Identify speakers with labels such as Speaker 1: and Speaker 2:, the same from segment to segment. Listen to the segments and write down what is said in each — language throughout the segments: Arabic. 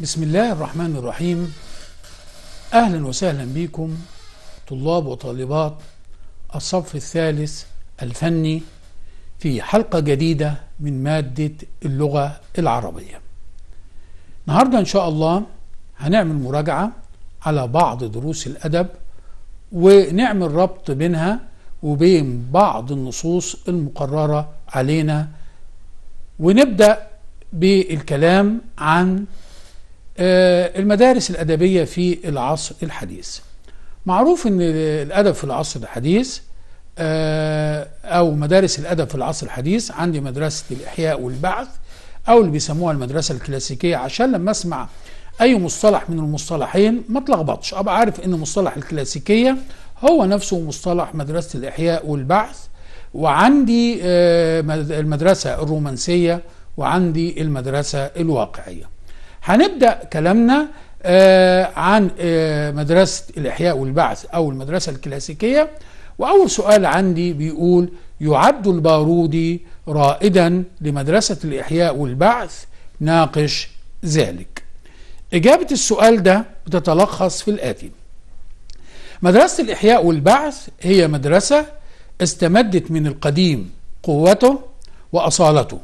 Speaker 1: بسم الله الرحمن الرحيم أهلا وسهلا بكم طلاب وطالبات الصف الثالث الفني في حلقة جديدة من مادة اللغة العربية النهاردة إن شاء الله هنعمل مراجعة على بعض دروس الأدب ونعمل ربط بينها وبين بعض النصوص المقررة علينا ونبدأ بالكلام عن آه، المدارس الأدبية في العصر الحديث معروف أن الأدب في العصر الحديث آه، أو مدارس الأدب في العصر الحديث عندي مدرسة الإحياء والبعث أو اللي بيسموها المدرسة الكلاسيكية عشان لما أسمع أي مصطلح من المصطلحين ما اتلخبطش أبقى عارف أن مصطلح الكلاسيكية هو نفسه مصطلح مدرسة الإحياء والبعث وعندي آه، المدرسة الرومانسية وعندي المدرسة الواقعية هنبدأ كلامنا آه، عن آه، مدرسة الإحياء والبعث أو المدرسة الكلاسيكية وأول سؤال عندي بيقول يعد البارودي رائدا لمدرسة الإحياء والبعث ناقش ذلك إجابة السؤال ده بتتلخص في الآتي مدرسة الإحياء والبعث هي مدرسة استمدت من القديم قوته وأصالته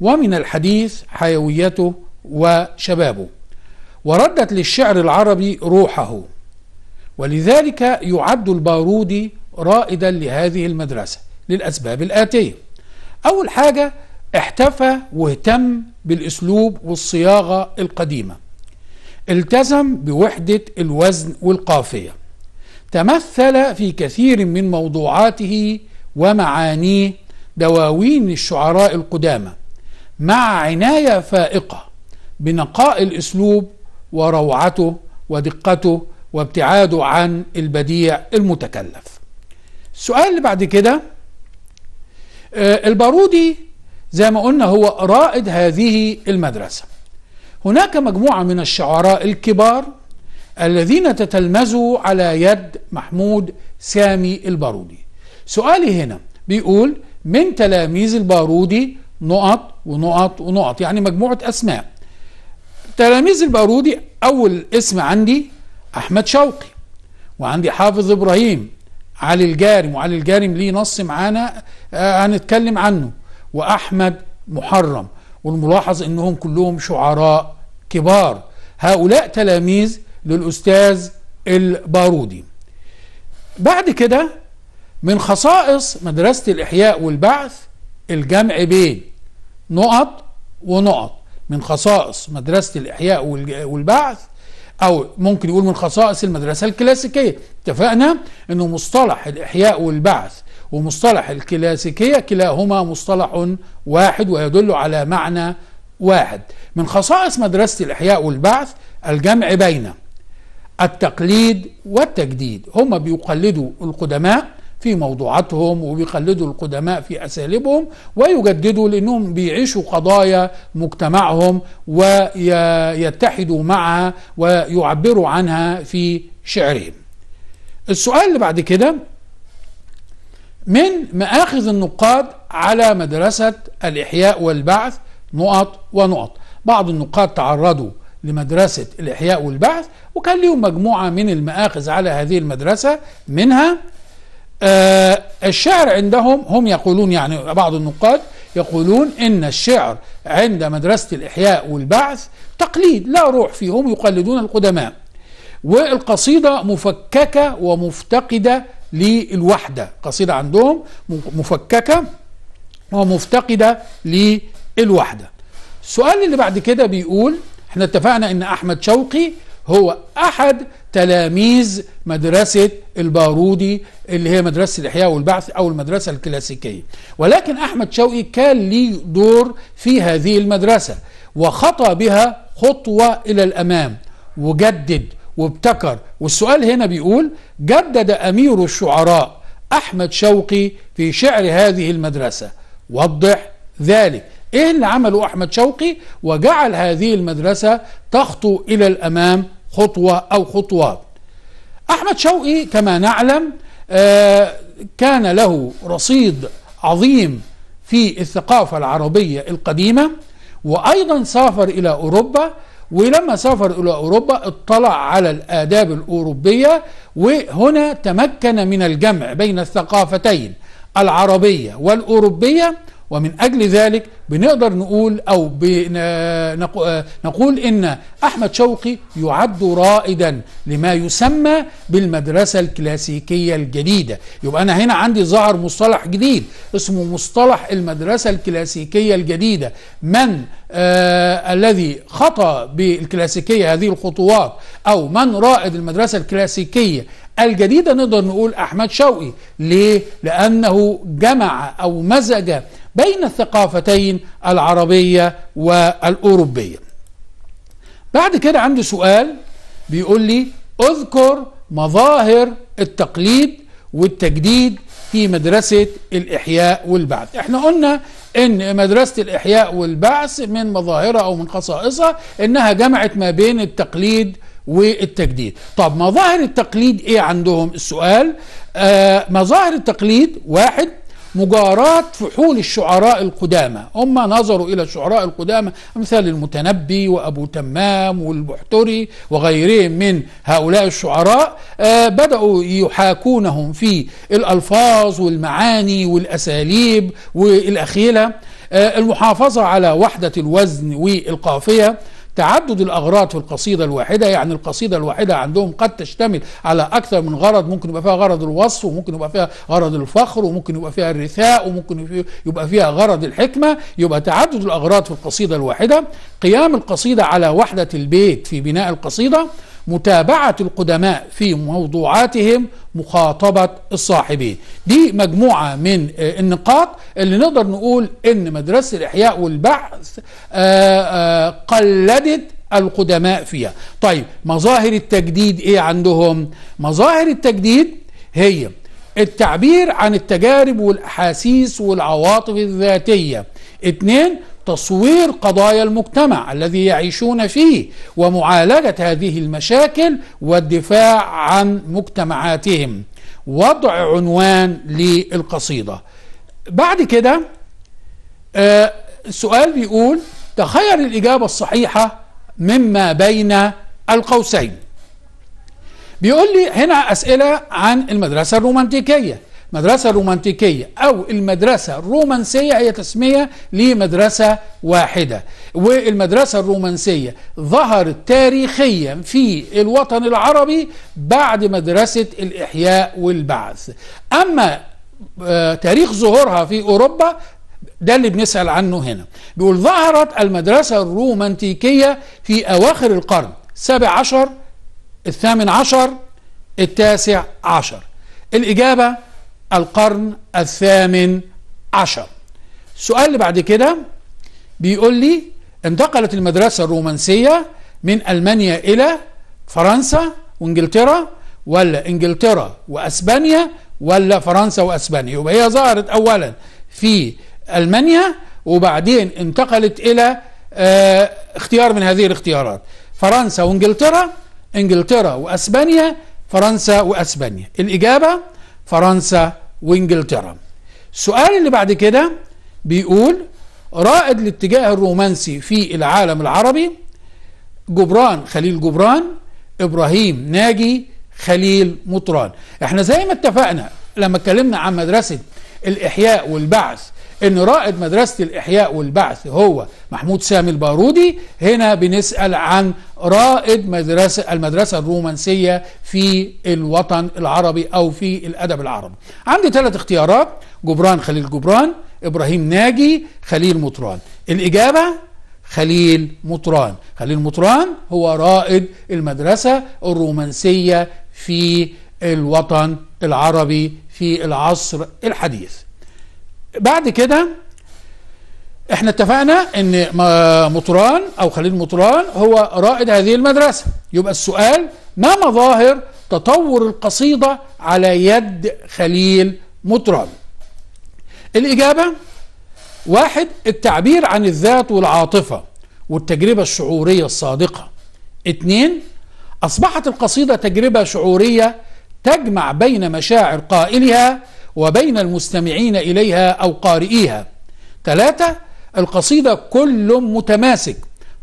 Speaker 1: ومن الحديث حيويته وشبابه وردت للشعر العربي روحه ولذلك يعد البارودي رائدا لهذه المدرسة للأسباب الآتية أول حاجة احتفى واهتم بالأسلوب والصياغة القديمة التزم بوحدة الوزن والقافية تمثل في كثير من موضوعاته ومعانيه دواوين الشعراء القدامى مع عناية فائقة بنقاء الاسلوب وروعته ودقته وابتعاده عن البديع المتكلف السؤال اللي بعد كده آه، البارودي زي ما قلنا هو رائد هذه المدرسة هناك مجموعة من الشعراء الكبار الذين تتلمذوا على يد محمود سامي البارودي سؤالي هنا بيقول من تلاميذ البارودي نقط ونقط ونقط يعني مجموعة أسماء تلاميذ البارودي أول اسم عندي أحمد شوقي وعندي حافظ إبراهيم علي الجارم وعلي الجارم ليه نص معانا آه، هنتكلم عنه وأحمد محرم والملاحظ أنهم كلهم شعراء كبار هؤلاء تلاميذ للأستاذ البارودي بعد كده من خصائص مدرسة الإحياء والبعث الجمع بين نقط ونقط من خصائص مدرسة الإحياء والبعث أو ممكن يقول من خصائص المدرسة الكلاسيكية اتفقنا أنه مصطلح الإحياء والبعث ومصطلح الكلاسيكية كلاهما مصطلح واحد ويدل على معنى واحد من خصائص مدرسة الإحياء والبعث الجمع بين التقليد والتجديد هم بيقلدوا القدماء في موضوعاتهم وبيقلدوا القدماء في أساليبهم ويجددوا لأنهم بيعيشوا قضايا مجتمعهم ويتحدوا معها ويعبروا عنها في شعرهم السؤال اللي بعد كده من مآخذ النقاد على مدرسة الإحياء والبعث نقط ونقط بعض النقاد تعرضوا لمدرسة الإحياء والبعث وكان لهم مجموعة من المآخذ على هذه المدرسة منها آه الشعر عندهم هم يقولون يعني بعض النقاد يقولون إن الشعر عند مدرسة الإحياء والبعث تقليد لا روح فيهم يقلدون القدماء والقصيدة مفككة ومفتقدة للوحدة قصيدة عندهم مفككة ومفتقدة للوحدة السؤال اللي بعد كده بيقول احنا اتفقنا ان احمد شوقي هو أحد تلاميذ مدرسة البارودي اللي هي مدرسة الإحياء والبعث أو المدرسة الكلاسيكية ولكن أحمد شوقي كان لي دور في هذه المدرسة وخطى بها خطوة إلى الأمام وجدد وابتكر والسؤال هنا بيقول جدد أمير الشعراء أحمد شوقي في شعر هذه المدرسة وضح ذلك ايه اللي عمله احمد شوقي وجعل هذه المدرسه تخطو الى الامام خطوة أو خطوات أحمد شوقي كما نعلم آه، كان له رصيد عظيم في الثقافة العربية القديمة وأيضا سافر إلى أوروبا ولما سافر إلى أوروبا اطلع على الآداب الأوروبية وهنا تمكن من الجمع بين الثقافتين العربية والأوروبية ومن أجل ذلك بنقدر نقول أو آه، نقول إن أحمد شوقي يعد رائدا لما يسمى بالمدرسة الكلاسيكية الجديدة يبقى أنا هنا عندي ظهر مصطلح جديد اسمه مصطلح المدرسة الكلاسيكية الجديدة من آه الذي خطأ بالكلاسيكية هذه الخطوات أو من رائد المدرسة الكلاسيكية الجديدة نقدر نقول أحمد شوقي ليه؟ لأنه جمع أو مزج بين الثقافتين العربية والأوروبية بعد كده عندي سؤال بيقول لي اذكر مظاهر التقليد والتجديد في مدرسة الإحياء والبعث احنا قلنا ان مدرسة الإحياء والبعث من مظاهرها أو من خصائصها انها جمعت ما بين التقليد والتجديد طب مظاهر التقليد ايه عندهم السؤال آه مظاهر التقليد واحد مجاراة فحول الشعراء القدامى هم نظروا إلى الشعراء القدامى أمثال المتنبي وأبو تمام والبحتري وغيرهم من هؤلاء الشعراء آه بدأوا يحاكونهم في الألفاظ والمعاني والأساليب والأخيلة آه، المحافظة على وحدة الوزن والقافية تعدد الأغراض في القصيدة الواحدة يعني القصيدة الواحدة عندهم قد تشتمل على أكثر من غرض ممكن يبقى فيها غرض الوصف وممكن يبقى فيها غرض الفخر وممكن يبقى فيها الرثاء وممكن يبقى فيها غرض الحكمة يبقى تعدد الأغراض في القصيدة الواحدة قيام القصيدة على وحدة البيت في بناء القصيدة متابعة القدماء في موضوعاتهم مخاطبة الصاحبين دي مجموعة من آه، النقاط اللي نقدر نقول ان مدرسة الاحياء والبحث آه، آه، قلدت القدماء فيها طيب مظاهر التجديد ايه عندهم مظاهر التجديد هي التعبير عن التجارب والاحاسيس والعواطف الذاتيه اتنين تصوير قضايا المجتمع الذي يعيشون فيه ومعالجه هذه المشاكل والدفاع عن مجتمعاتهم وضع عنوان للقصيده بعد كده السؤال آه، بيقول تخير الاجابه الصحيحه مما بين القوسين بيقول لي هنا اسئله عن المدرسه الرومانتيكيه مدرسة رومانتيكية أو المدرسة الرومانسية هي تسمية لمدرسة واحدة والمدرسة الرومانسية ظهرت تاريخيا في الوطن العربي بعد مدرسة الإحياء والبعث أما آه، تاريخ ظهورها في أوروبا ده اللي بنسأل عنه هنا بيقول ظهرت المدرسة الرومانتيكية في أواخر القرن السابع عشر الثامن عشر التاسع عشر الإجابة القرن الثامن عشر السؤال اللي بعد كده بيقول لي انتقلت المدرسة الرومانسية من ألمانيا إلى فرنسا وإنجلترا ولا إنجلترا وأسبانيا ولا فرنسا وأسبانيا يبقى هي ظهرت أولا في ألمانيا وبعدين انتقلت إلى آه، اختيار من هذه الاختيارات فرنسا وإنجلترا إنجلترا وأسبانيا فرنسا وأسبانيا الإجابة فرنسا وانجلترا السؤال اللي بعد كده بيقول رائد الاتجاه الرومانسي في العالم العربي جبران خليل جبران ابراهيم ناجي خليل مطران احنا زي ما اتفقنا لما اتكلمنا عن مدرسة الاحياء والبعث ان رائد مدرسه الاحياء والبعث هو محمود سامي البارودي هنا بنسال عن رائد مدرسه المدرسه الرومانسيه في الوطن العربي او في الادب العربي عندي ثلاث اختيارات جبران خليل جبران ابراهيم ناجي خليل مطران الاجابه خليل مطران خليل مطران هو رائد المدرسة الرومانسية في الوطن العربي في العصر الحديث بعد كده احنا اتفقنا ان مطران او خليل مطران هو رائد هذه المدرسة يبقى السؤال ما مظاهر تطور القصيدة على يد خليل مطران الإجابة واحد التعبير عن الذات والعاطفة والتجربة الشعورية الصادقة اتنين أصبحت القصيدة تجربة شعورية تجمع بين مشاعر قائلها وبين المستمعين إليها أو قارئيها ثلاثة القصيدة كل متماسك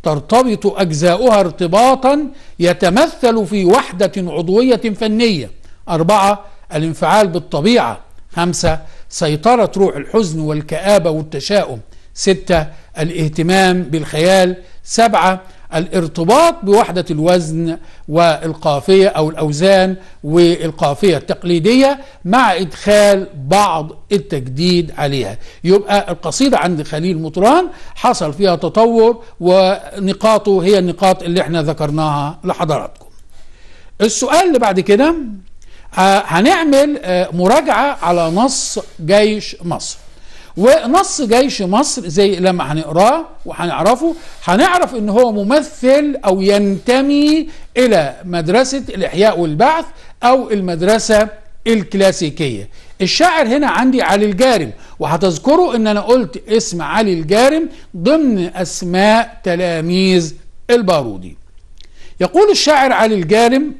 Speaker 1: ترتبط أجزاؤها ارتباطا يتمثل في وحدة عضوية فنية أربعة الانفعال بالطبيعة خمسة سيطرة روح الحزن والكآبة والتشاؤم ستة الاهتمام بالخيال سبعة الارتباط بوحدة الوزن والقافية أو الأوزان والقافية التقليدية مع إدخال بعض التجديد عليها يبقى القصيدة عند خليل مطران حصل فيها تطور ونقاطه هي النقاط اللي احنا ذكرناها لحضراتكم السؤال اللي بعد كده آه، هنعمل آه، مراجعة على نص جيش مصر ونص جيش مصر زي لما هنقراه وهنعرفه هنعرف ان هو ممثل او ينتمي الى مدرسه الاحياء والبعث او المدرسه الكلاسيكيه الشاعر هنا عندي علي الجارم وهتذكروا ان انا قلت اسم علي الجارم ضمن اسماء تلاميذ البارودي يقول الشاعر علي الجارم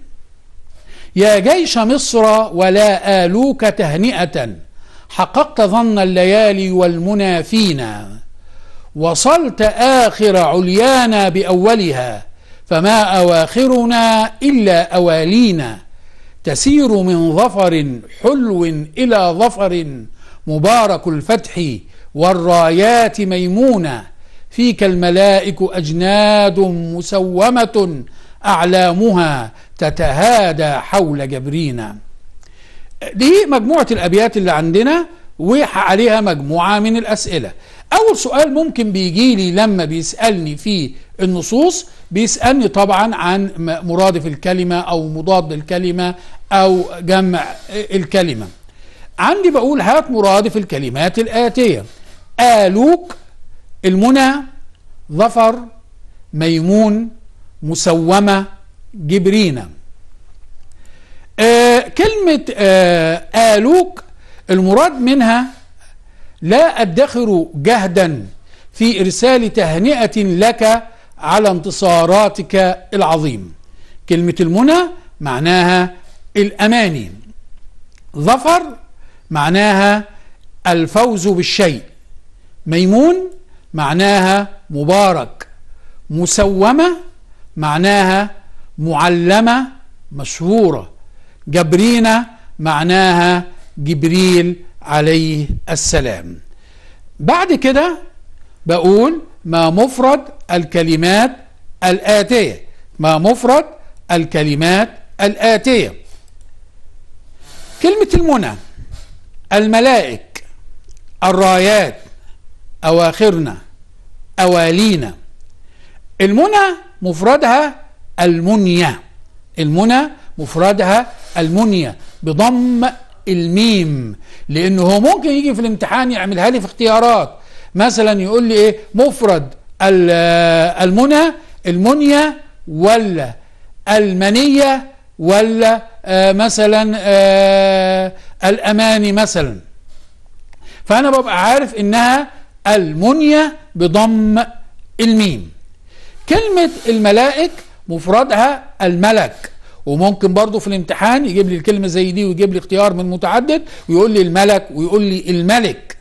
Speaker 1: يا جيش مصر ولا آلوك تهنئة حققت ظن الليالي والمنى فينا وصلت آخر عليانا بأولها فما أواخرنا إلا أوالينا تسير من ظفر حلو إلى ظفر مبارك الفتح والرايات ميمونة فيك الملائك أجناد مسومة أعلامها تتهادى حول جبرينا دي مجموعة الأبيات اللي عندنا وعليها مجموعة من الأسئلة أول سؤال ممكن بيجي لي لما بيسألني في النصوص بيسألني طبعا عن مرادف الكلمة أو مضاد الكلمة أو جمع الكلمة عندي بقول هات مرادف الكلمات الآتية آلوك المنى ظفر ميمون مسومة جبرينا آه كلمة آه آلوك المراد منها لا أدخر جهدا في إرسال تهنئة لك على انتصاراتك العظيم كلمة المنى معناها الأماني ظفر معناها الفوز بالشيء ميمون معناها مبارك مسومة معناها معلمة مشهورة جبرينا معناها جبريل عليه السلام بعد كده بقول ما مفرد الكلمات الآتية ما مفرد الكلمات الآتية كلمة المنى الملائك الرايات أواخرنا أوالينا المنى مفردها المنية المنى مفردها المنية بضم الميم لأنه هو ممكن يجي في الامتحان يعملها لي في اختيارات مثلا يقول لي إيه مفرد المنى المنية ولا المنية ولا آه مثلا آه الأماني مثلا فأنا ببقى عارف إنها المنية بضم الميم كلمة الملائك مفردها الملك وممكن برضه في الامتحان يجيب لي الكلمه زي دي ويجيب لي اختيار من متعدد ويقول لي الملك ويقول لي الملك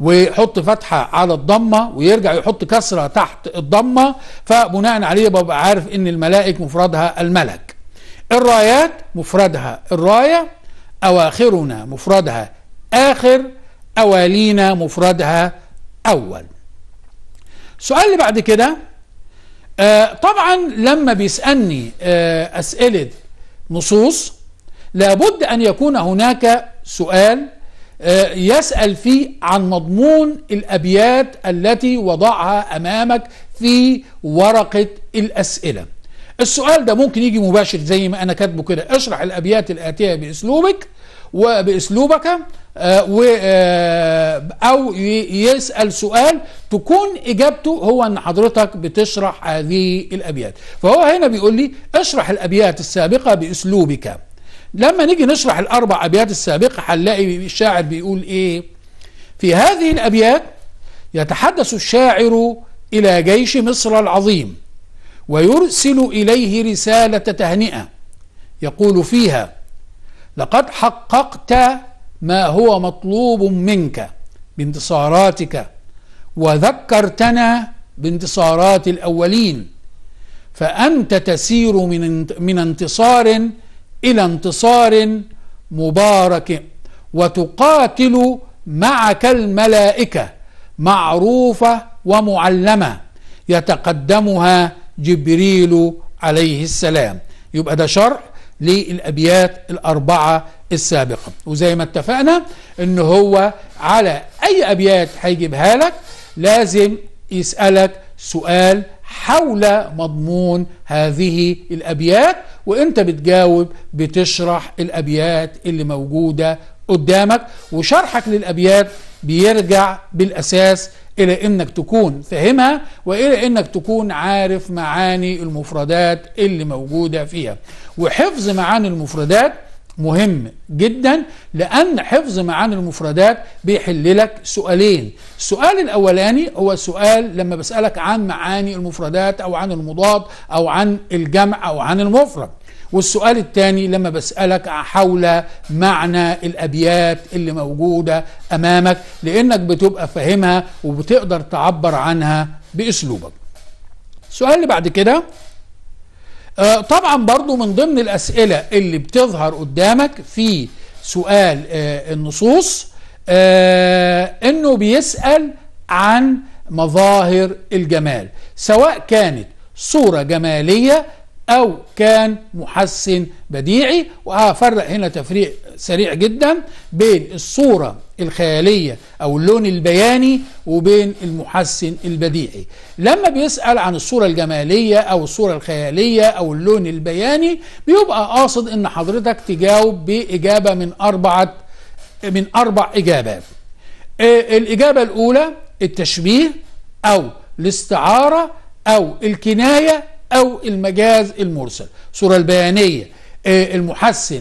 Speaker 1: ويحط فتحة على الضمة ويرجع يحط كسرة تحت الضمة فبناء عليه ببقى عارف ان الملائك مفردها الملك الرايات مفردها الراية أواخرنا مفردها آخر أوالينا مفردها أول السؤال اللي بعد كده آه، طبعا لما بيسألني آه، أسئلة نصوص لابد أن يكون هناك سؤال آه، يسأل فيه عن مضمون الأبيات التي وضعها أمامك في ورقة الأسئلة السؤال ده ممكن يجي مباشر زي ما أنا كاتبه كده اشرح الأبيات الآتية بأسلوبك وباسلوبك آه، آه، او يسال سؤال تكون اجابته هو ان حضرتك بتشرح هذه الابيات فهو هنا بيقول لي اشرح الابيات السابقه باسلوبك لما نيجي نشرح الاربع ابيات السابقه هنلاقي الشاعر بيقول ايه في هذه الابيات يتحدث الشاعر الى جيش مصر العظيم ويرسل اليه رساله تهنئه يقول فيها لقد حققت ما هو مطلوب منك بانتصاراتك وذكرتنا بانتصارات الأولين فأنت تسير من من انتصار إلى انتصار مبارك وتقاتل معك الملائكة معروفة ومعلمة يتقدمها جبريل عليه السلام يبقى ده شرح للأبيات الأربعة السابقة وزي ما اتفقنا ان هو على أي أبيات هيجيبها لك لازم يسألك سؤال حول مضمون هذه الأبيات وانت بتجاوب بتشرح الأبيات اللي موجودة قدامك وشرحك للأبيات بيرجع بالأساس إلى إنك تكون فاهمها وإلى إنك تكون عارف معاني المفردات اللي موجودة فيها وحفظ معاني المفردات مهم جدا لأن حفظ معاني المفردات بيحل لك سؤالين السؤال الأولاني هو سؤال لما بسألك عن معاني المفردات أو عن المضاد أو عن الجمع أو عن المفرد والسؤال الثاني لما بسألك حول معنى الأبيات اللي موجودة أمامك لأنك بتبقى فاهمها وبتقدر تعبر عنها بأسلوبك السؤال اللي بعد كده آه طبعا برضو من ضمن الأسئلة اللي بتظهر قدامك في سؤال آه النصوص آه انه بيسأل عن مظاهر الجمال سواء كانت صورة جمالية أو كان محسن بديعي وهفرق هنا تفريق سريع جدا بين الصورة الخيالية أو اللون البياني وبين المحسن البديعي لما بيسأل عن الصورة الجمالية أو الصورة الخيالية أو اللون البياني بيبقى قاصد أن حضرتك تجاوب بإجابة من أربعة من أربع إجابات آه، الإجابة الأولى التشبيه أو الاستعارة أو الكناية أو المجاز المرسل صورة البيانية آه، المحسن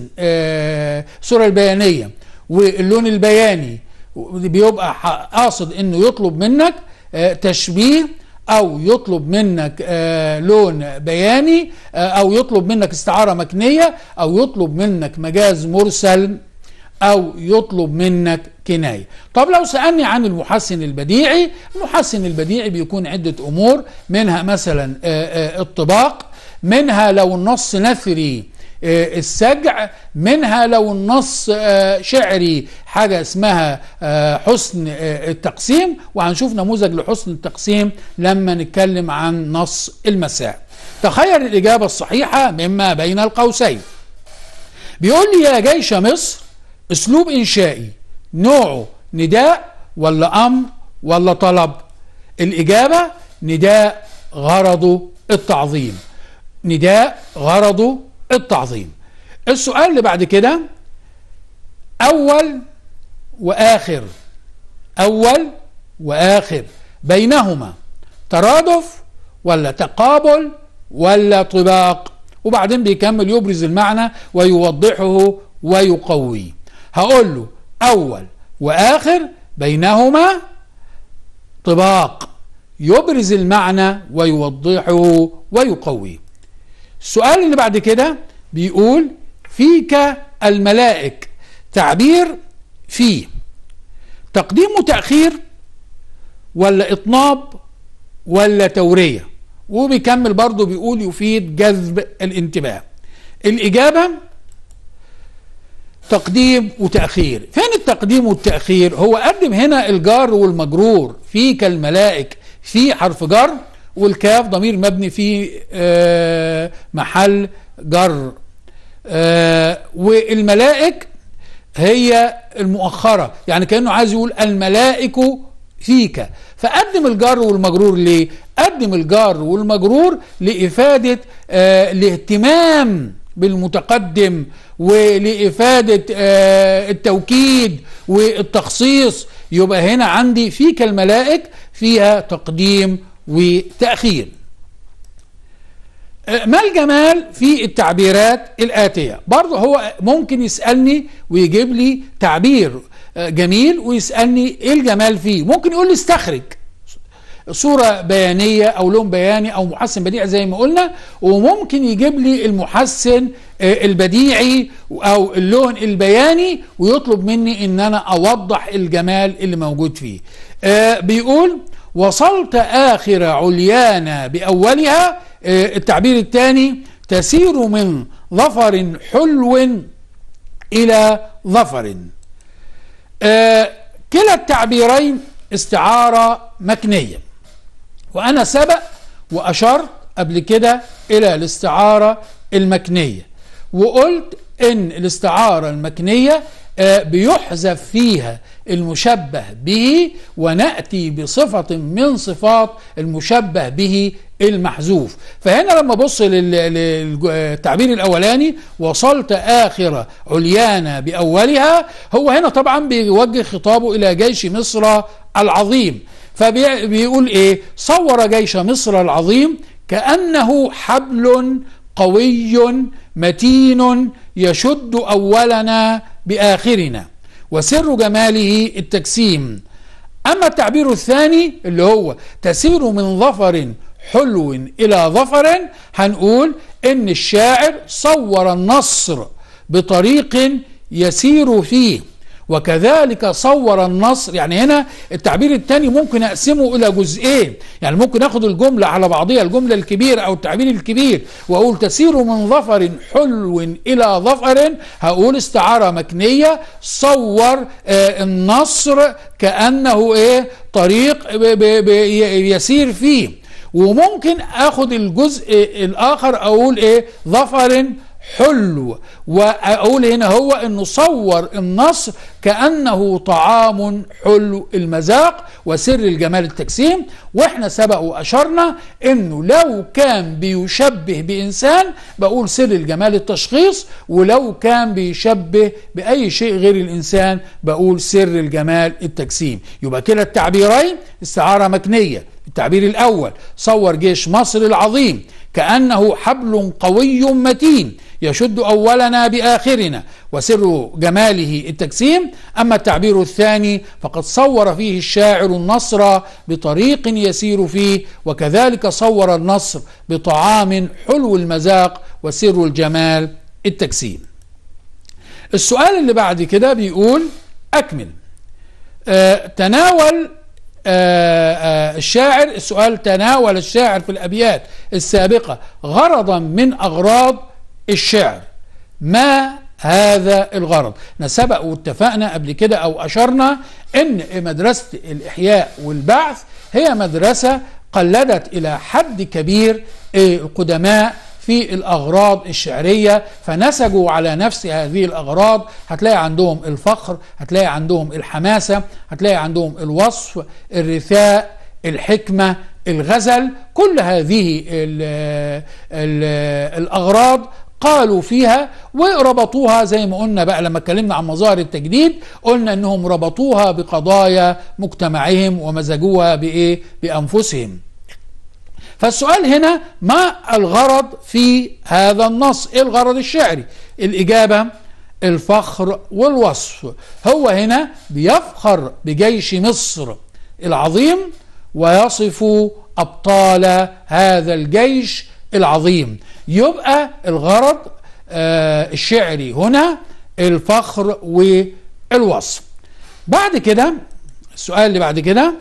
Speaker 1: صورة آه، البيانية واللون البياني بيبقى قاصد انه يطلب منك آه، تشبيه او يطلب منك لون بياني او يطلب منك استعاره مكنيه او يطلب منك مجاز مرسل أو يطلب منك كناية طب لو سألني عن المحسن البديعي المحسن البديعي بيكون عدة أمور منها مثلا آه، آه، الطباق منها لو النص نثري آه، السجع منها لو النص شعري حاجة اسمها حسن التقسيم وهنشوف نموذج لحسن التقسيم لما نتكلم عن نص المساء تخيل الإجابة الصحيحة مما بين القوسين بيقول لي يا جيش مصر اسلوب انشائي نوعه نداء ولا امر ولا طلب الاجابه نداء غرضه التعظيم نداء غرضه التعظيم السؤال اللي بعد كده اول واخر اول واخر بينهما ترادف ولا تقابل ولا طباق وبعدين بيكمل يبرز المعنى ويوضحه ويقويه هقول له أول وآخر بينهما طباق يبرز المعنى ويوضحه ويقويه السؤال اللي بعد كده بيقول فيك الملائك تعبير فيه تقديم وتأخير ولا إطناب ولا تورية وبيكمل برضه بيقول يفيد جذب الانتباه الإجابة تقديم وتأخير فين التقديم والتأخير هو قدم هنا الجار والمجرور في كالملائك في حرف جر والكاف ضمير مبني في آه، محل جر آه، والملائك هي المؤخرة يعني كأنه عايز يقول الملائك فيك فقدم الجار والمجرور ليه قدم الجار والمجرور لإفادة آه الاهتمام بالمتقدم ولإفادة آه، التوكيد والتخصيص يبقى هنا عندي في كالملائك فيها تقديم وتأخير آه، ما الجمال في التعبيرات الآتية برضه هو ممكن يسألني ويجيب لي تعبير آه، جميل ويسألني إيه الجمال فيه ممكن يقول لي استخرج صورة بيانية أو لون بياني أو محسن بديع زي ما قلنا وممكن يجيب لي المحسن آه، البديعي أو اللون البياني ويطلب مني أن أنا أوضح الجمال اللي موجود فيه آه، بيقول وصلت آخر عليانا بأولها آه، التعبير الثاني تسير من ظفر حلو إلى ظفر كلا التعبيرين استعارة مكنية وأنا سبق وأشرت قبل كده إلى الاستعارة المكنية وقلت إن الاستعارة المكنية آه، بيحذف فيها المشبه به ونأتي بصفة من صفات المشبه به المحذوف فهنا لما بص للتعبير الأولاني وصلت آخر عليانا بأولها هو هنا طبعا بيوجه خطابه إلى جيش مصر العظيم فبيقول ايه صور جيش مصر العظيم كأنه حبل قوي متين يشد أولنا بآخرنا وسر جماله التجسيم أما التعبير الثاني اللي هو تسير من ظفر حلو إلى ظفر هنقول إن الشاعر صور النصر بطريق يسير فيه وكذلك صور النصر يعني هنا التعبير الثاني ممكن اقسمه الى جزئين يعني ممكن اخد الجمله على بعضها الجمله الكبيره او التعبير الكبير واقول تسير من ظفر حلو الى ظفر هقول استعاره مكنيه صور آه، النصر كانه ايه طريق يسير فيه وممكن اخد الجزء الاخر اقول ايه ظفر حلو وأقول هنا هو أنه صور النصر كأنه طعام حلو المذاق وسر الجمال التجسيم وإحنا سبق وأشرنا أنه لو كان بيشبه بإنسان بقول سر الجمال التشخيص ولو كان بيشبه بأي شيء غير الإنسان بقول سر الجمال التجسيم يبقى كلا التعبيرين استعارة مكنية التعبير الأول صور جيش مصر العظيم كأنه حبل قوي متين يشد أولنا بآخرنا وسر جماله التجسيم أما التعبير الثاني فقد صور فيه الشاعر النصر بطريق يسير فيه وكذلك صور النصر بطعام حلو المذاق وسر الجمال التجسيم السؤال اللي بعد كده بيقول أكمل آه تناول آه آه الشاعر السؤال تناول الشاعر في الأبيات السابقة غرضا من أغراض الشعر ما هذا الغرض احنا سبق واتفقنا قبل كده او اشرنا ان مدرسه الاحياء والبعث هي مدرسه قلدت الى حد كبير القدماء في الاغراض الشعريه فنسجوا على نفس هذه الاغراض هتلاقي عندهم الفخر هتلاقي عندهم الحماسه هتلاقي عندهم الوصف الرثاء الحكمه الغزل كل هذه الـ الـ الاغراض قالوا فيها وربطوها زي ما قلنا بقى لما اتكلمنا عن مظاهر التجديد قلنا انهم ربطوها بقضايا مجتمعهم ومزجوها بايه بانفسهم فالسؤال هنا ما الغرض في هذا النص ايه الغرض الشعري الاجابه الفخر والوصف هو هنا بيفخر بجيش مصر العظيم ويصف ابطال هذا الجيش العظيم يبقى الغرض آه، الشعري هنا الفخر والوصف بعد كده السؤال اللي بعد كده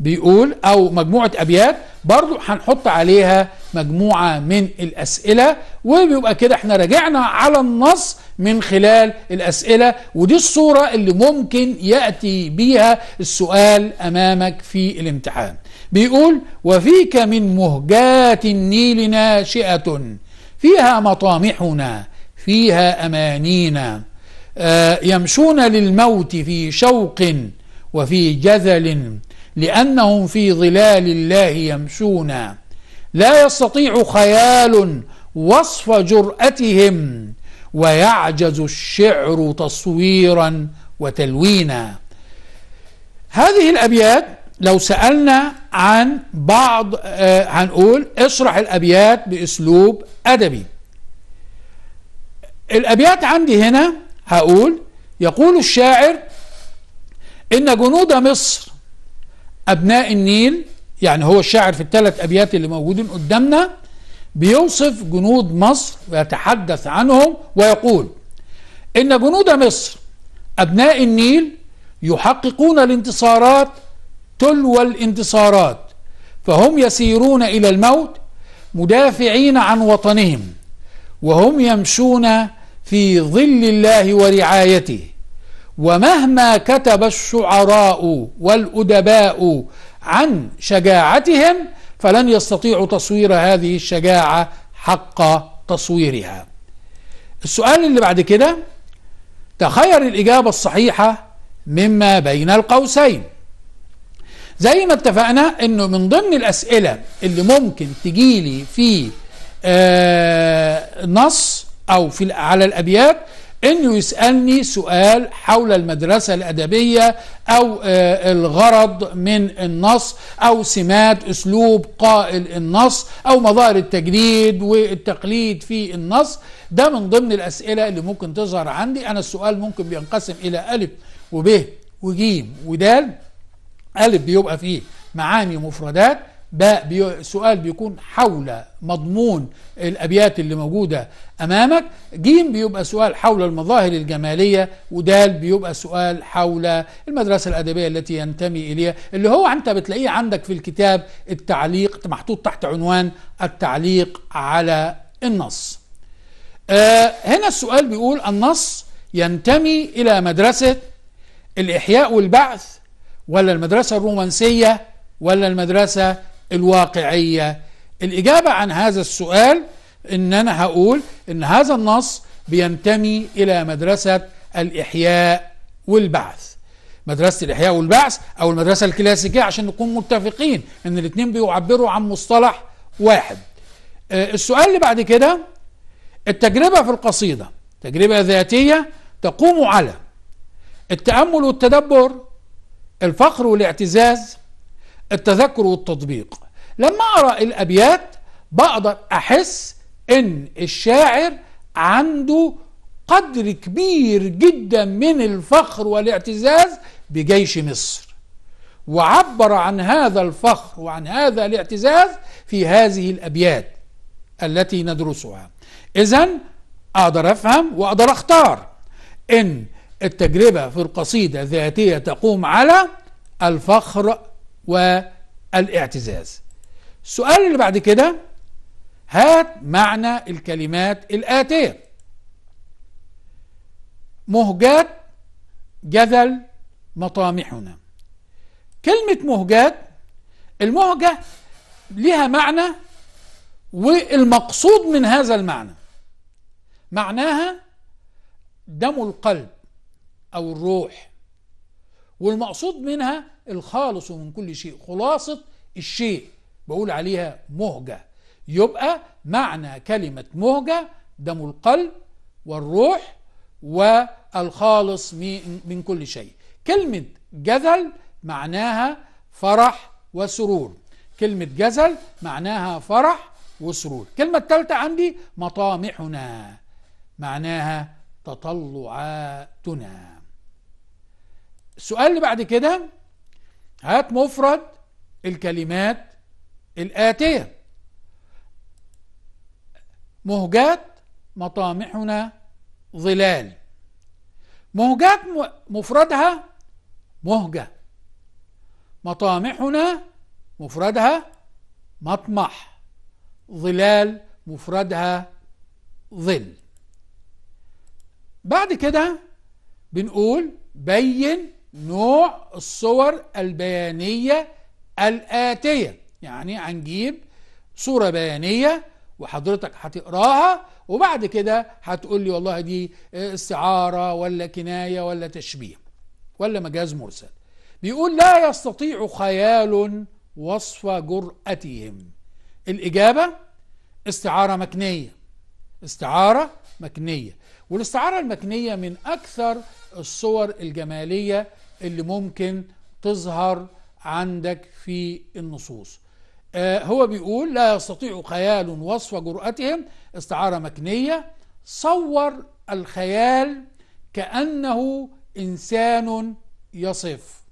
Speaker 1: بيقول او مجموعه ابيات برضو هنحط عليها مجموعه من الاسئله وبيبقى كده احنا راجعنا على النص من خلال الاسئله ودي الصوره اللي ممكن ياتي بيها السؤال امامك في الامتحان بيقول وفيك من مهجات النيل ناشئة فيها مطامحنا فيها أمانينا آه، يمشون للموت في شوق وفي جذل لأنهم في ظلال الله يمشون لا يستطيع خيال وصف جرأتهم ويعجز الشعر تصويرا وتلوينا هذه الأبيات لو سألنا عن بعض آه، هنقول اشرح الأبيات بأسلوب أدبي الأبيات عندي هنا هقول يقول الشاعر إن جنود مصر أبناء النيل يعني هو الشاعر في الثلاث أبيات اللي موجودين قدامنا بيوصف جنود مصر ويتحدث عنهم ويقول إن جنود مصر أبناء النيل يحققون الانتصارات تلوى الانتصارات فهم يسيرون إلى الموت مدافعين عن وطنهم وهم يمشون في ظل الله ورعايته ومهما كتب الشعراء والأدباء عن شجاعتهم فلن يستطيعوا تصوير هذه الشجاعة حق تصويرها السؤال اللي بعد كده تخير الإجابة الصحيحة مما بين القوسين زي ما اتفقنا انه من ضمن الاسئله اللي ممكن تجيلي في آه نص او في على الابيات انه يسالني سؤال حول المدرسه الادبيه او آه الغرض من النص او سمات اسلوب قائل النص او مظاهر التجديد والتقليد في النص ده من ضمن الاسئله اللي ممكن تظهر عندي انا السؤال ممكن بينقسم الى الف وب وجيم ودال ألف بيبقى فيه معاني مفردات باء بي... سؤال بيكون حول مضمون الأبيات اللي موجودة أمامك جيم بيبقى سؤال حول المظاهر الجمالية ودال بيبقى سؤال حول المدرسة الأدبية التي ينتمي إليها اللي هو أنت بتلاقيه عندك في الكتاب التعليق محطوط تحت عنوان التعليق على النص آه هنا السؤال بيقول النص ينتمي إلى مدرسة الإحياء والبعث ولا المدرسة الرومانسية ولا المدرسة الواقعية الإجابة عن هذا السؤال إن أنا هقول إن هذا النص بينتمي إلى مدرسة الإحياء والبعث مدرسة الإحياء والبعث أو المدرسة الكلاسيكية عشان نكون متفقين إن الاتنين بيعبروا عن مصطلح واحد آه، السؤال اللي بعد كده التجربة في القصيدة تجربة ذاتية تقوم على التأمل والتدبر الفخر والاعتزاز التذكر والتطبيق لما أقرأ الأبيات بقدر أحس إن الشاعر عنده قدر كبير جدا من الفخر والاعتزاز بجيش مصر وعبر عن هذا الفخر وعن هذا الاعتزاز في هذه الأبيات التي ندرسها إذا أقدر أفهم وأقدر أختار إن التجربة في القصيدة الذاتية تقوم على الفخر والاعتزاز السؤال اللي بعد كده هات معنى الكلمات الآتية مهجات جذل مطامحنا كلمة مهجات المهجة لها معنى والمقصود من هذا المعنى معناها دم القلب أو الروح والمقصود منها الخالص من كل شيء خلاصة الشيء بقول عليها مهجة يبقى معنى كلمة مهجة دم القلب والروح والخالص من كل شيء كلمة جذل معناها فرح وسرور كلمة جزل معناها فرح وسرور كلمة الثالثة عندي مطامحنا معناها تطلعاتنا السؤال اللي بعد كده هات مفرد الكلمات الآتية مهجات مطامحنا ظلال مهجات مفردها مهجة مطامحنا مفردها مطمح ظلال مفردها ظل بعد كده بنقول بين نوع الصور البيانية الآتية يعني هنجيب صورة بيانية وحضرتك هتقراها وبعد كده هتقول لي والله دي آه، استعارة ولا كناية ولا تشبيه ولا مجاز مرسل بيقول لا يستطيع خيال وصف جرأتهم الإجابة استعارة مكنية استعارة مكنية والاستعارة المكنية من أكثر الصور الجمالية اللي ممكن تظهر عندك في النصوص آه، هو بيقول لا يستطيع خيال وصف جرأتهم استعارة مكنية صور الخيال كأنه إنسان يصف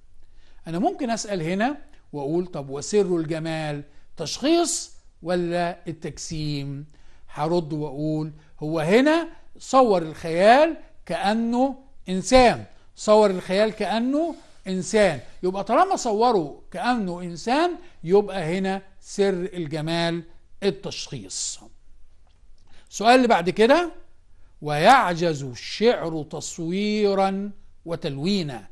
Speaker 1: أنا ممكن أسأل هنا وأقول طب وسر الجمال تشخيص ولا التجسيم هرد وأقول هو هنا صور الخيال كأنه إنسان صور الخيال كأنه إنسان يبقى طالما صوره كأنه إنسان يبقى هنا سر الجمال التشخيص السؤال اللي بعد كده ويعجز الشعر تصويرا وتلوينا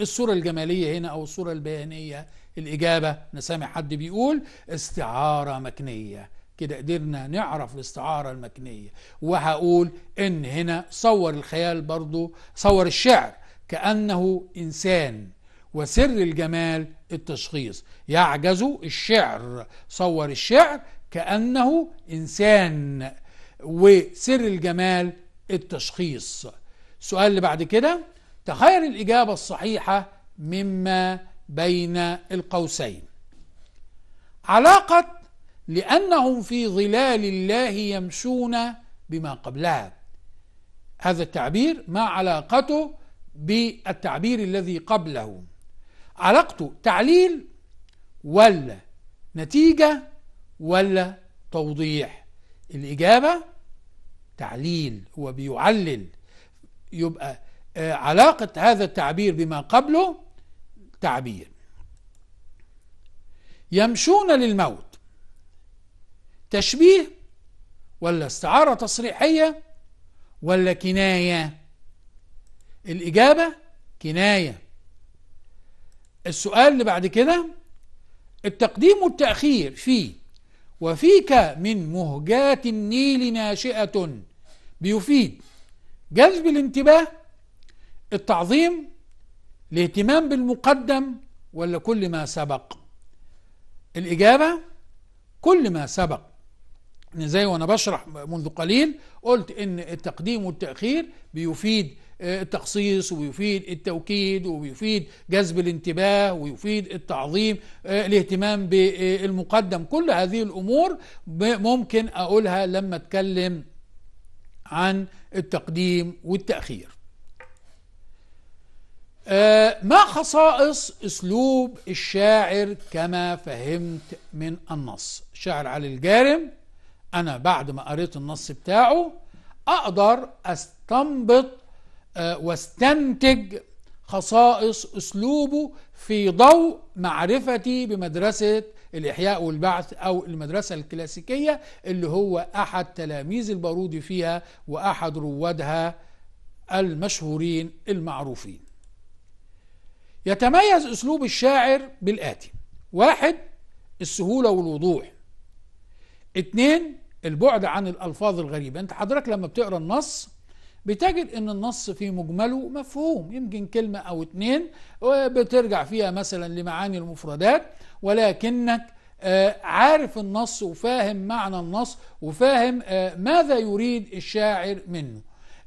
Speaker 1: الصورة الجمالية هنا أو الصورة البيانية الإجابة أنا سامع حد بيقول استعارة مكنية كده قدرنا نعرف الاستعارة المكنية وهقول إن هنا صور الخيال برضو صور الشعر كأنه إنسان وسر الجمال التشخيص يعجز الشعر صور الشعر كأنه إنسان وسر الجمال التشخيص السؤال اللي بعد كده تخيل الإجابة الصحيحة مما بين القوسين علاقة لأنهم في ظلال الله يمشون بما قبلها هذا التعبير ما علاقته بالتعبير الذي قبله علاقته تعليل ولا نتيجة ولا توضيح الإجابة تعليل هو بيعلل يبقى آه، علاقة هذا التعبير بما قبله تعبير يمشون للموت تشبيه ولا استعارة تصريحية ولا كناية الإجابة كناية السؤال اللي بعد كده التقديم والتأخير في وفيك من مهجات النيل ناشئة بيفيد جذب الانتباه التعظيم الاهتمام بالمقدم ولا كل ما سبق الإجابة كل ما سبق يعني زي وانا بشرح منذ قليل قلت ان التقديم والتاخير بيفيد آه، التخصيص ويفيد التوكيد ويفيد جذب الانتباه ويفيد التعظيم آه، الاهتمام بالمقدم كل هذه الامور ممكن اقولها لما اتكلم عن التقديم والتاخير آه، ما خصائص اسلوب الشاعر كما فهمت من النص شاعر علي الجارم أنا بعد ما قريت النص بتاعه أقدر أستنبط آه، واستنتج خصائص أسلوبه في ضوء معرفتي بمدرسة الإحياء والبعث أو المدرسة الكلاسيكية اللي هو أحد تلاميذ البارودي فيها وأحد روادها المشهورين المعروفين يتميز أسلوب الشاعر بالآتي واحد السهولة والوضوح اثنين البعد عن الألفاظ الغريبة أنت حضرتك لما بتقرأ النص بتجد ان النص في مجمله مفهوم يمكن كلمة او اتنين وبترجع فيها مثلا لمعاني المفردات ولكنك آه، عارف النص وفاهم معنى النص وفاهم آه، ماذا يريد الشاعر منه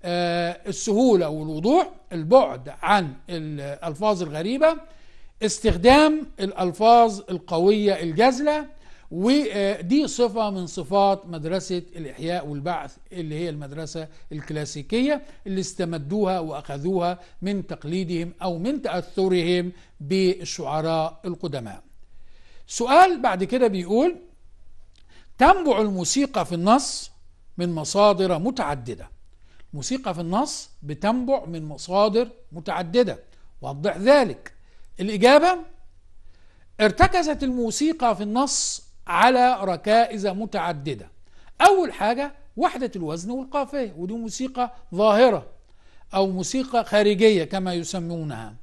Speaker 1: آه، السهولة والوضوح البعد عن الألفاظ الغريبة استخدام الألفاظ القوية الجزلة ودي صفة من صفات مدرسة الإحياء والبعث اللي هي المدرسة الكلاسيكية اللي استمدوها وأخذوها من تقليدهم أو من تأثرهم بالشعراء القدماء سؤال بعد كده بيقول تنبع الموسيقى في النص من مصادر متعددة الموسيقى في النص بتنبع من مصادر متعددة وضح ذلك الإجابة ارتكزت الموسيقى في النص على ركائز متعددة أول حاجة وحدة الوزن والقافية ودي موسيقى ظاهرة أو موسيقى خارجية كما يسمونها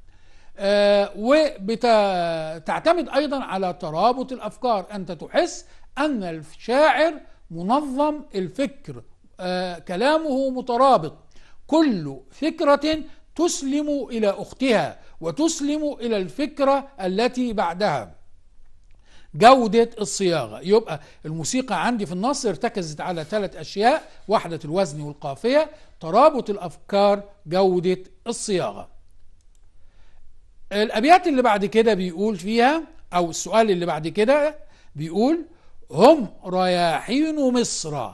Speaker 1: آه وبتعتمد أيضا على ترابط الأفكار أنت تحس أن الشاعر منظم الفكر آه كلامه مترابط كل فكرة تسلم إلى أختها وتسلم إلى الفكرة التي بعدها جودة الصياغة يبقى الموسيقى عندي في النص ارتكزت على ثلاث أشياء وحدة الوزن والقافية ترابط الأفكار جودة الصياغة الأبيات اللي بعد كده بيقول فيها أو السؤال اللي بعد كده بيقول هم رياحين مصر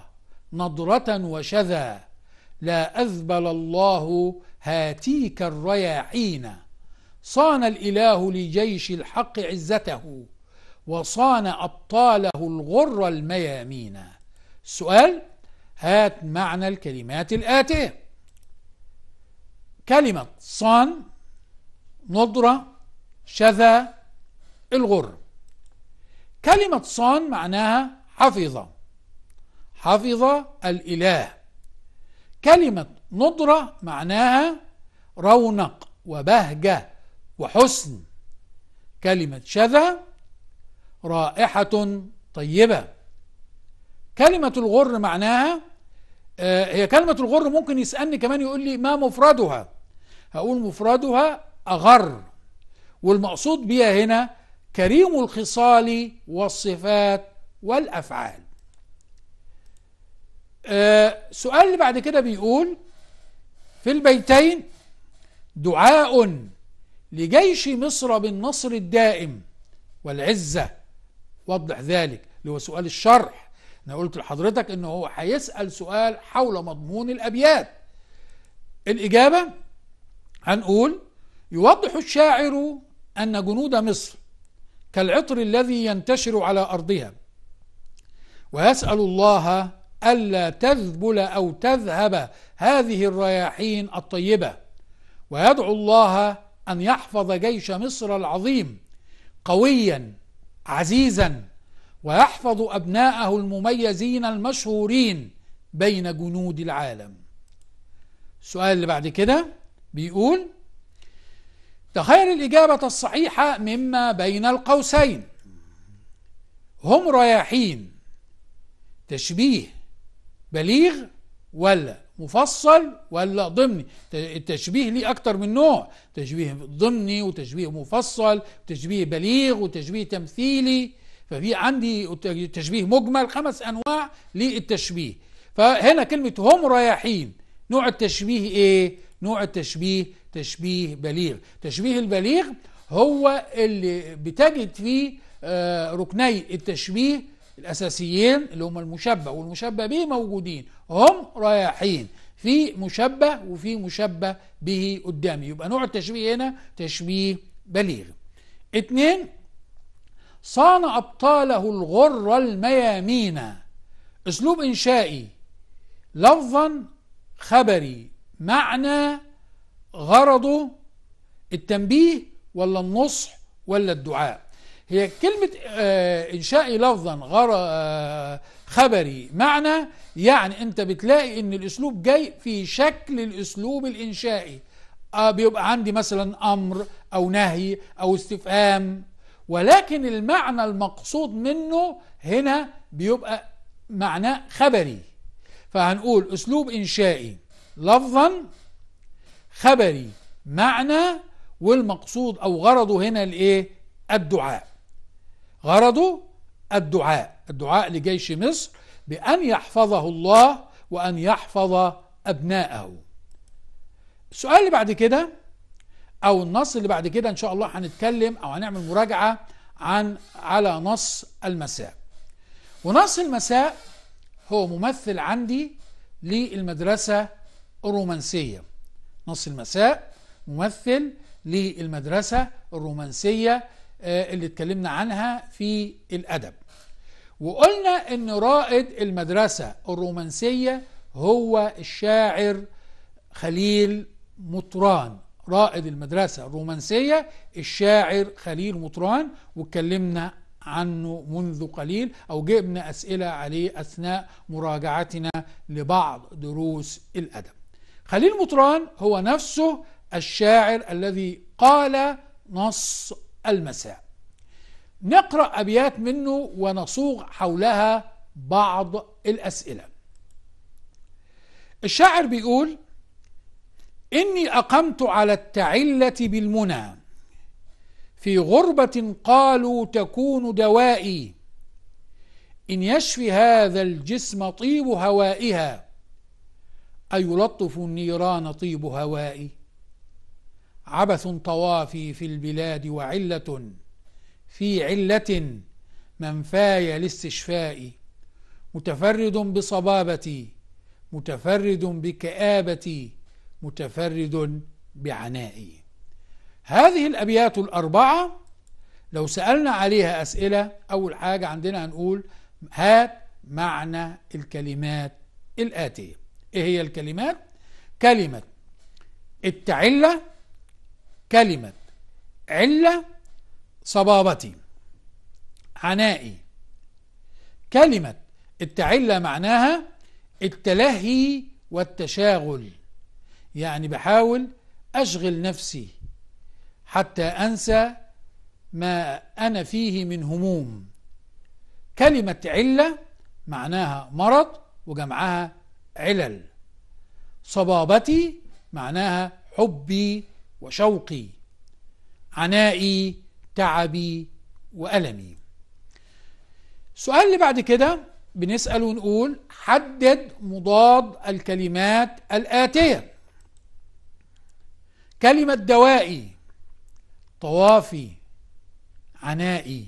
Speaker 1: نضرة وشذا لا أذبل الله هاتيك الرياحين صان الإله لجيش الحق عزته وصان أبطاله الغر الميامين السؤال هات معنى الكلمات الآتية كلمة صان نضرة شذا الغر كلمة صان معناها حفظ حفظ الإله كلمة نضرة معناها رونق وبهجة وحسن كلمة شذا رائحة طيبة كلمة الغر معناها آه، هي كلمة الغر ممكن يسألني كمان يقول لي ما مفردها هقول مفردها أغر والمقصود بيها هنا كريم الخصال والصفات والأفعال آه، سؤال اللي بعد كده بيقول في البيتين دعاء لجيش مصر بالنصر الدائم والعزة وضح ذلك اللي هو سؤال الشرح انا قلت لحضرتك ان هو هيسال سؤال حول مضمون الابيات الاجابه هنقول يوضح الشاعر ان جنود مصر كالعطر الذي ينتشر على ارضها ويسال الله الا تذبل او تذهب هذه الرياحين الطيبه ويدعو الله ان يحفظ جيش مصر العظيم قويا عزيزا ويحفظ أبناءه المميزين المشهورين بين جنود العالم السؤال اللي بعد كده بيقول تخيل الإجابة الصحيحة مما بين القوسين هم رياحين تشبيه بليغ ولا مفصل ولا ضمني التشبيه ليه أكتر من نوع تشبيه ضمني وتشبيه مفصل وتشبيه بليغ وتشبيه تمثيلي ففي عندي تشبيه مجمل خمس أنواع للتشبيه فهنا كلمة هم رايحين نوع التشبيه إيه؟ نوع التشبيه تشبيه بليغ تشبيه البليغ هو اللي بتجد فيه آه، ركني التشبيه الأساسيين اللي هم المشبه والمشبه به موجودين هم رايحين في مشبه وفي مشبه به قدامي يبقى نوع التشبيه هنا تشبيه بليغ اثنين صان أبطاله الغر الميامين أسلوب إنشائي لفظا خبري معنى غرضه التنبيه ولا النصح ولا الدعاء هي كلمة آه، إنشائي لفظا آه، خبري معنى يعني أنت بتلاقي أن الأسلوب جاي في شكل الأسلوب الإنشائي آه، بيبقى عندي مثلا أمر أو نهي أو استفهام ولكن المعنى المقصود منه هنا بيبقى معناه خبري فهنقول أسلوب إنشائي لفظا خبري معنى والمقصود أو غرضه هنا الإيه؟ الدعاء غرضه الدعاء الدعاء لجيش مصر بأن يحفظه الله وأن يحفظ أبناءه السؤال اللي بعد كده أو النص اللي بعد كده إن شاء الله هنتكلم أو هنعمل مراجعة عن على نص المساء ونص المساء هو ممثل عندي للمدرسة الرومانسية نص المساء ممثل للمدرسة الرومانسية آه، اللي اتكلمنا عنها في الأدب وقلنا أن رائد المدرسة الرومانسية هو الشاعر خليل مطران رائد المدرسة الرومانسية الشاعر خليل مطران واتكلمنا عنه منذ قليل أو جبنا أسئلة عليه أثناء مراجعتنا لبعض دروس الأدب خليل مطران هو نفسه الشاعر الذي قال نص المساء نقرأ أبيات منه ونصوغ حولها بعض الأسئلة الشاعر بيقول إني أقمت على التعلة بالمنى في غربة قالوا تكون دوائي إن يشفي هذا الجسم طيب هوائها أيلطف النيران طيب هوائي عبث طوافي في البلاد وعلة في علة من فاي لاستشفاء متفرد بصبابتي متفرد بكآبتي متفرد بعنائي هذه الأبيات الأربعة لو سألنا عليها أسئلة أول حاجة عندنا هنقول هات معنى الكلمات الآتية إيه هي الكلمات؟ كلمة التعلة كلمة علة صبابتي عنائي كلمة التعلة معناها التلهي والتشاغل يعني بحاول أشغل نفسي حتى أنسى ما أنا فيه من هموم كلمة علة معناها مرض وجمعها علل صبابتي معناها حبي وشوقي عنائي تعبي وألمي السؤال اللي بعد كده بنسأل ونقول حدد مضاد الكلمات الآتية كلمة دوائي طوافي عنائي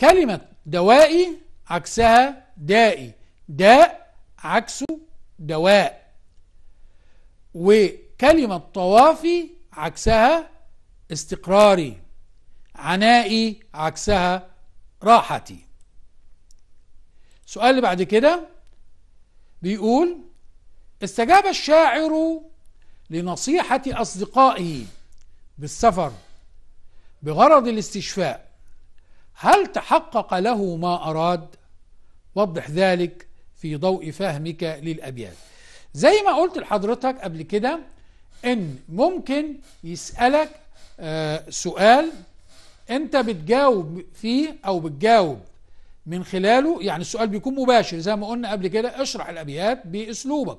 Speaker 1: كلمة دوائي عكسها دائي داء عكسه دواء و كلمة طوافي عكسها استقراري عنائي عكسها راحتي السؤال اللي بعد كده بيقول استجاب الشاعر لنصيحة أصدقائه بالسفر بغرض الاستشفاء هل تحقق له ما أراد؟ وضح ذلك في ضوء فهمك للأبيات زي ما قلت لحضرتك قبل كده ان ممكن يسألك آه، سؤال انت بتجاوب فيه او بتجاوب من خلاله يعني السؤال بيكون مباشر زي ما قلنا قبل كده اشرح الابيات باسلوبك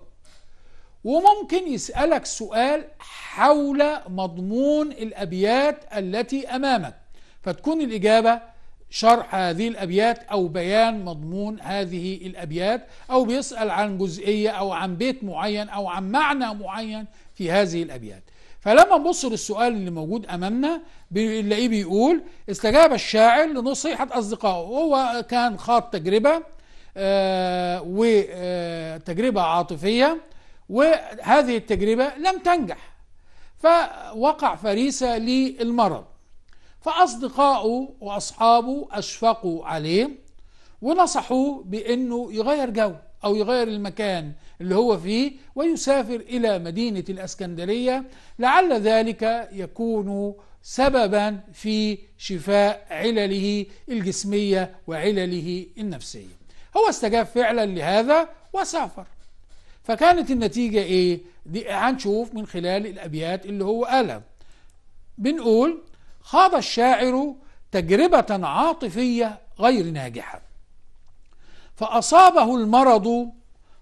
Speaker 1: وممكن يسألك سؤال حول مضمون الابيات التي امامك فتكون الاجابه شرح هذه الابيات او بيان مضمون هذه الابيات او بيسال عن جزئيه او عن بيت معين او عن معنى معين في هذه الأبيات فلما نبص للسؤال اللي موجود امامنا بنلاقيه بيقول استجاب الشاعر لنصيحه اصدقائه هو كان خاض تجربه آه، وتجربه آه، عاطفيه وهذه التجربه لم تنجح فوقع فريسه للمرض فاصدقائه واصحابه اشفقوا عليه ونصحوه بانه يغير جو أو يغير المكان اللي هو فيه ويسافر إلى مدينة الأسكندرية لعل ذلك يكون سببا في شفاء علله الجسمية وعلله النفسية هو استجاب فعلا لهذا وسافر فكانت النتيجة ايه دي هنشوف من خلال الأبيات اللي هو قالها بنقول خاض الشاعر تجربة عاطفية غير ناجحة فأصابه المرض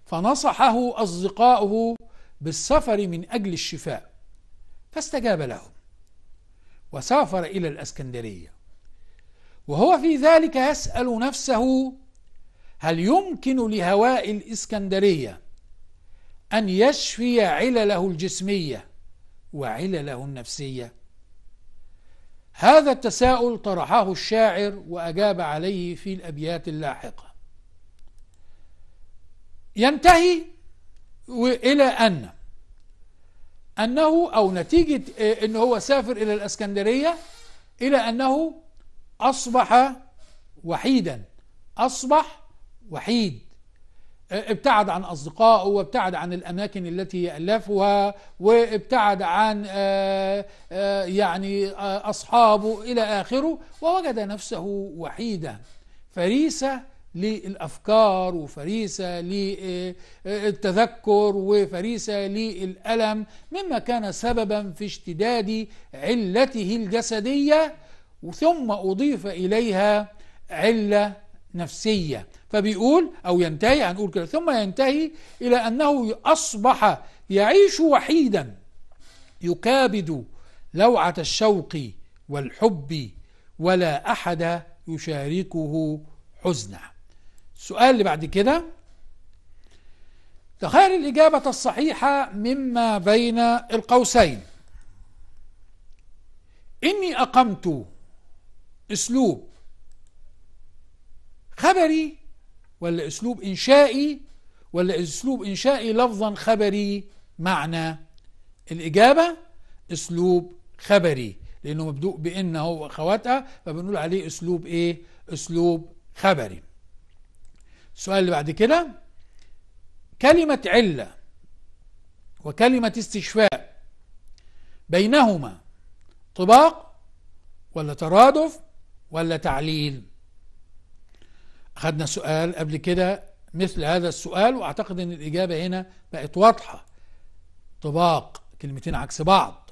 Speaker 1: فنصحه أصدقاؤه بالسفر من أجل الشفاء فاستجاب لهم وسافر إلى الأسكندرية وهو في ذلك يسأل نفسه هل يمكن لهواء الإسكندرية أن يشفي علله الجسمية وعلله النفسية هذا التساؤل طرحه الشاعر وأجاب عليه في الأبيات اللاحقة ينتهي إلى أن أنه أو نتيجة أن هو سافر إلى الأسكندرية إلى أنه أصبح وحيدا أصبح وحيد ابتعد عن أصدقائه وابتعد عن الأماكن التي يألفها وابتعد عن آه، آه، يعني آه، أصحابه إلى آخره ووجد نفسه وحيدا فريسة للأفكار وفريسة للتذكر وفريسة للألم مما كان سببا في اشتداد علته الجسدية ثم أضيف إليها علة نفسية فبيقول أو ينتهي هنقول يعني كده ثم ينتهي إلى أنه أصبح يعيش وحيدا يكابد لوعة الشوق والحب ولا أحد يشاركه حزنه السؤال اللي بعد كده تخيل الإجابة الصحيحة مما بين القوسين إني أقمت أسلوب خبري ولا أسلوب إنشائي ولا أسلوب إنشائي لفظا خبري معنى الإجابة أسلوب خبري لأنه مبدوء بإن هو أخواتها فبنقول عليه أسلوب إيه؟ أسلوب خبري السؤال اللي بعد كده كلمة علة وكلمة استشفاء بينهما طباق ولا ترادف ولا تعليل أخذنا سؤال قبل كده مثل هذا السؤال وأعتقد أن الإجابة هنا بقت واضحة طباق كلمتين عكس بعض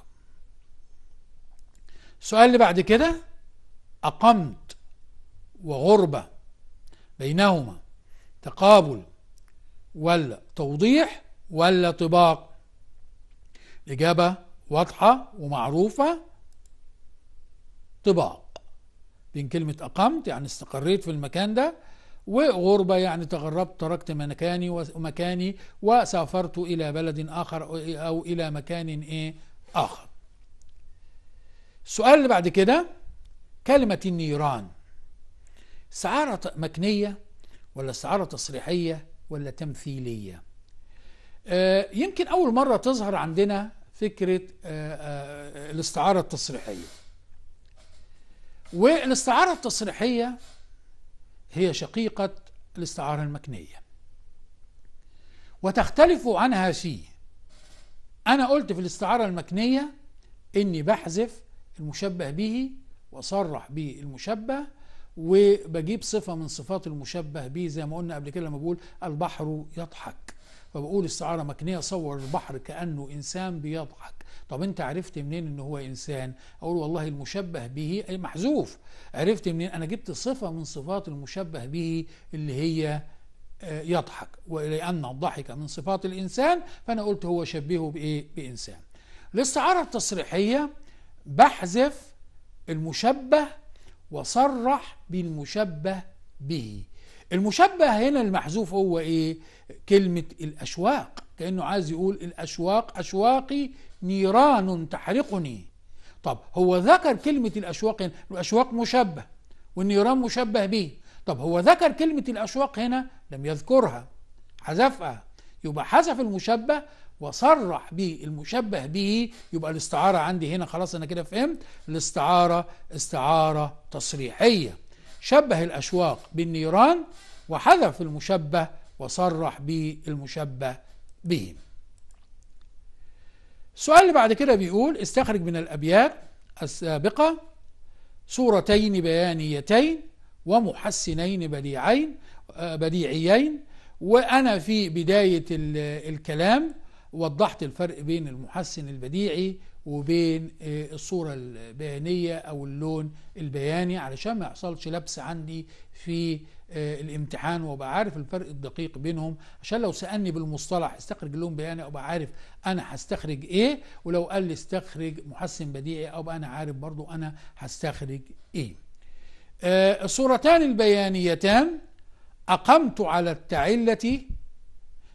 Speaker 1: السؤال اللي بعد كده أقمت وغربة بينهما تقابل ولا توضيح ولا طباق الإجابة واضحة ومعروفة طباق بين كلمة أقمت يعني استقريت في المكان ده وغربة يعني تغربت تركت مكاني ومكاني وسافرت إلى بلد آخر أو إلى مكان إيه آخر السؤال اللي بعد كده كلمة النيران سعارة مكنية ولا استعارة تصريحية ولا تمثيلية آه، يمكن أول مرة تظهر عندنا فكرة آه، آه، الاستعارة التصريحية والاستعارة التصريحية هي شقيقة الاستعارة المكنية وتختلف عنها شيء أنا قلت في الاستعارة المكنية إني بحذف المشبه به وصرح بالمشبه وبجيب صفة من صفات المشبه به زي ما قلنا قبل كده لما بقول البحر يضحك فبقول استعارة مكنية صور البحر كأنه إنسان بيضحك طب أنت عرفت منين إن هو إنسان أقول والله المشبه به أي محذوف عرفت منين أنا جبت صفة من صفات المشبه به اللي هي آه، يضحك ولأن الضحك من صفات الإنسان فأنا قلت هو شبهه بإيه بإنسان الاستعارة التصريحية بحذف المشبه وصرح بالمشبه به المشبه هنا المحذوف هو ايه كلمة الأشواق كأنه عايز يقول الأشواق أشواقي نيران تحرقني طب هو ذكر كلمة الأشواق هنا الأشواق مشبه والنيران مشبه به طب هو ذكر كلمة الأشواق هنا لم يذكرها حذفها يبقى حذف المشبه وصرح بالمشبه به يبقى الاستعارة عندي هنا خلاص أنا كده فهمت الاستعارة استعارة تصريحية شبه الأشواق بالنيران وحذف المشبه وصرح بالمشبه به السؤال اللي بعد كده بيقول استخرج من الأبيات السابقة صورتين بيانيتين ومحسنين بديعين آه، بديعيين وأنا في بداية الكلام ووضحت الفرق بين المحسن البديعي وبين آه، الصورة البيانية أو اللون البياني علشان ما يحصلش لبس عندي في آه، الامتحان وابقى عارف الفرق الدقيق بينهم عشان لو سألني بالمصطلح استخرج اللون بياني أبقى عارف أنا هستخرج إيه ولو قال لي استخرج محسن بديعي أبقى أنا عارف برضو أنا هستخرج إيه آه، الصورتان البيانيتان أقمت على التعلة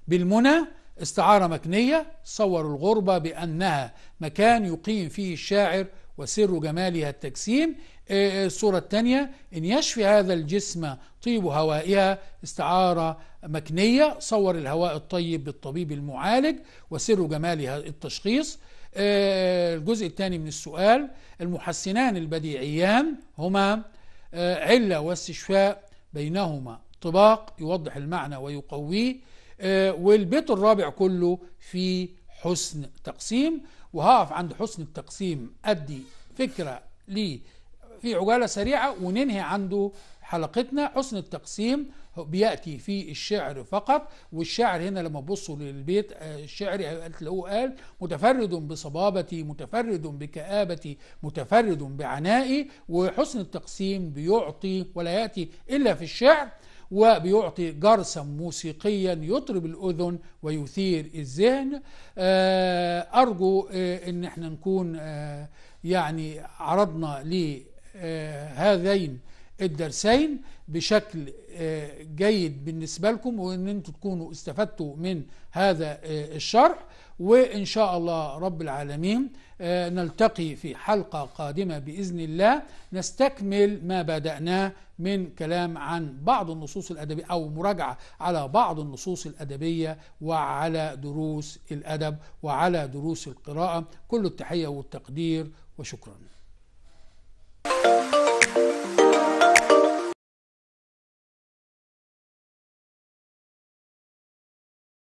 Speaker 1: بالمنى استعارة مكنية صوروا الغربة بأنها مكان يقيم فيه الشاعر وسر جمالها التجسيم آه، آه، الصورة الثانية إن يشفي هذا الجسم طيب هوائها استعارة مكنية صور الهواء الطيب بالطبيب المعالج وسر جمالها التشخيص آه، الجزء الثاني من السؤال المحسنان البديعيان هما علة واستشفاء بينهما طباق يوضح المعنى ويقويه آه، والبيت الرابع كله في حسن تقسيم وهقف عند حسن التقسيم أدي فكرة ليه في عجالة سريعة وننهي عنده حلقتنا حسن التقسيم بيأتي في الشعر فقط والشعر هنا لما تبصوا للبيت آه، الشعر تلاقوه قال متفرد بصبابتي متفرد بكآبتي متفرد بعنائي وحسن التقسيم بيعطي ولا يأتي إلا في الشعر وبيعطي جرسا موسيقيا يطرب الأذن ويثير الذهن آه، أرجو آه، أن احنا نكون آه، يعني عرضنا لهذين الدرسين بشكل جيد بالنسبة لكم وأن انتم تكونوا استفدتوا من هذا الشرح وإن شاء الله رب العالمين آه، نلتقي في حلقة قادمة بإذن الله نستكمل ما بدأناه من كلام عن بعض النصوص الأدبية أو مراجعة على بعض النصوص الأدبية وعلى دروس الأدب وعلى دروس القراءة كل التحية والتقدير وشكرا